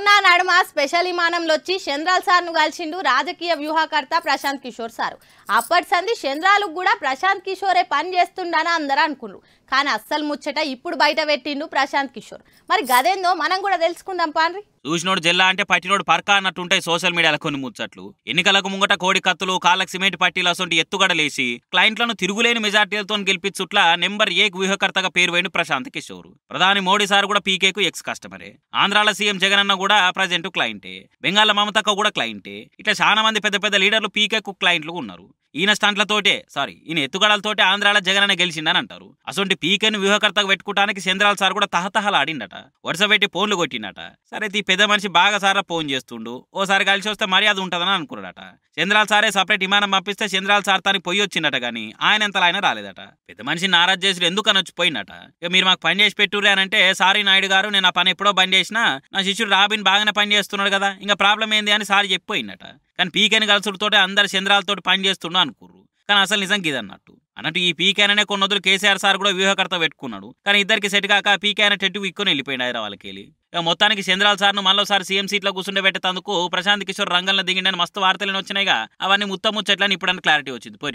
మొన్న నడుమ స్పెషల్ విమానంలో వచ్చి చంద్రాల్ సార్ను కలిసిండు రాజకీయ వ్యూహకర్త ప్రశాంత్ కిషోర్ సారు అప్పటి సంది చంద్రాలకు కూడా ప్రశాంత్ కిషోరే పని చేస్తుండని అందరూ అనుకున్నారు కానీ అస్సలు ముచ్చట ఇప్పుడు బయట పెట్టిండు ప్రశాంత్ కిషోర్ మరి గదేందో మనం కూడా తెలుసుకుందాం పాన్రి చూసినోడు జిల్లా అంటే పట్టినోడు పర్కా ఉంటాయి సోషల్ మీడియాలో కొన్ని ముచ్చట్లు ఎన్నికలకు ముంగట కోడి కత్తులు కాళ్ళకి సిమెంట్ పట్టీలు అసొంటి ఎత్తుగడలేసి క్లయింట్లను తిరుగులేని మెజార్టీలతో గెలిపించుట్ల నెంబర్ ఏక్ వ్యూహకర్తగా పేరు వేయను ప్రశాంత్ కిషోర్ ప్రధాని మోడీ సార్ కూడా పీకేకు ఎక్స్ కస్టమరే ఆంధ్రాల సీఎం జగన్ అన్న కూడా ప్రజెంట్ క్లయింటే బెంగాల్ మమతక్క కూడా క్లయింటే ఇట్లా చాలా మంది పెద్ద పెద్ద లీడర్లు పీకేకు క్లయింట్లు ఉన్నారు ఈయన స్టాంట్లతోటే సారీ ఈయన ఎత్తుగడలతోటే ఆంధ్రాల జగన్ గెలిచిందని అంటారు అసొంటి పీకెన్ వ్యూహకర్తకు పెట్టుకోవడానికి చంద్రాల సార్ కూడా తహతహలు ఆడిండట వరుస పెట్టి ఫోన్లు కొట్టిండట సరే ఈ పెద్ద మనిషి బాగా సార్ ఫోన్ చేస్తుండు ఓసారి కలిసి వస్తే మర్యాద ఉంటుందని అనుకున్నాడట చంద్రాల సారే సపరేట్ విమానం పంపిస్తే చంద్రాల సార్ తానికి పొయ్యి వచ్చిండట కానీ ఆయన ఎంతలా ఆయన రాలేదట పెద్ద మనిషి నారాజ్ చేసి ఎందుకు అనొచ్చిపోయిందట ఇక మీరు మాకు పని చేసి పెట్టురే అని అంటే సారీ నాయుడు గారు నేను ఆ పని ఎప్పుడో బంద్ చేసినా నా శిష్యుడు రాబిన్ బాగానే పని చేస్తున్నాడు కదా ఇంకా ప్రాబ్లం ఏంది అని సార్ చెప్పిపోయిందట కానీ పీకెన్ కలుసుడితోటే అందరు చంద్రాలతో పని చేస్తుండ అనుకుర్రు కానీ అసలు నిజం ఇదన్నట్టు అన్నట్టు ఈ పీకేననే వదులు కేసీఆర్ సార్ కూడా వ్యూహకర్త పెట్టుకున్నాడు కానీ ఇద్దరికి సెట్ కాక పీకే అనే టెట్టు ఇక్కుని వెళ్ళిపోయింది వాళ్ళకి వెళ్ళి మొత్తానికి చంద్రాల సార్ను మళ్ళోసారి సీఎం సీట్లో పెట్టేందుకు ప్రశాంత్ కిషోర్ రంగంలో దిగిండని మస్తు వార్తలను వచ్చినాయిగా అవన్నీ ముచ్చట్లని ఇప్పుడన్నా క్లారిటీ వచ్చింది పోరి